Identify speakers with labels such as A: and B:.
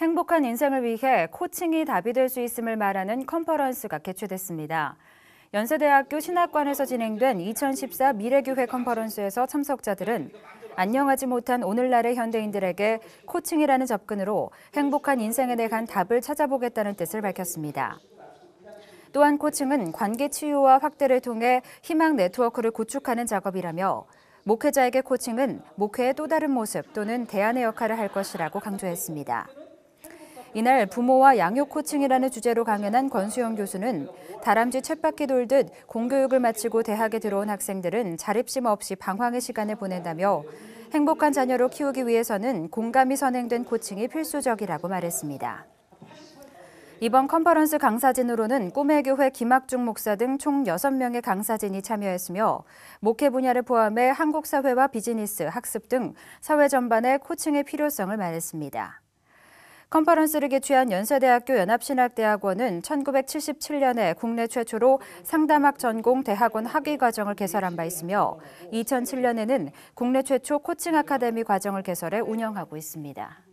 A: 행복한 인생을 위해 코칭이 답이 될 수 있음을 말하는 컨퍼런스가 개최됐습니다. 연세대학교 신학관에서 진행된 2014 미래교회 컨퍼런스에서 참석자들은 안녕하지 못한 오늘날의 현대인들에게 코칭이라는 접근으로 행복한 인생에 대한 답을 찾아보겠다는 뜻을 밝혔습니다. 또한 코칭은 관계 치유와 확대를 통해 희망 네트워크를 구축하는 작업이라며 목회자에게 코칭은 목회의 또 다른 모습 또는 대안의 역할을 할 것이라고 강조했습니다. 이날 부모와 양육 코칭이라는 주제로 강연한 권수영 교수는 다람쥐 쳇바퀴 돌듯 공교육을 마치고 대학에 들어온 학생들은 자립심 없이 방황의 시간을 보낸다며 행복한 자녀로 키우기 위해서는 공감이 선행된 코칭이 필수적이라고 말했습니다. 이번 컨퍼런스 강사진으로는 꿈의 교회 김학중 목사 등 총 6명의 강사진이 참여했으며 목회 분야를 포함해 한국 사회와 비즈니스, 학습 등 사회 전반의 코칭의 필요성을 말했습니다. 컨퍼런스를 개최한 연세대학교 연합신학대학원은 1977년에 국내 최초로 상담학 전공 대학원 학위 과정을 개설한 바 있으며 2007년에는 국내 최초 코칭 아카데미 과정을 개설해 운영하고 있습니다.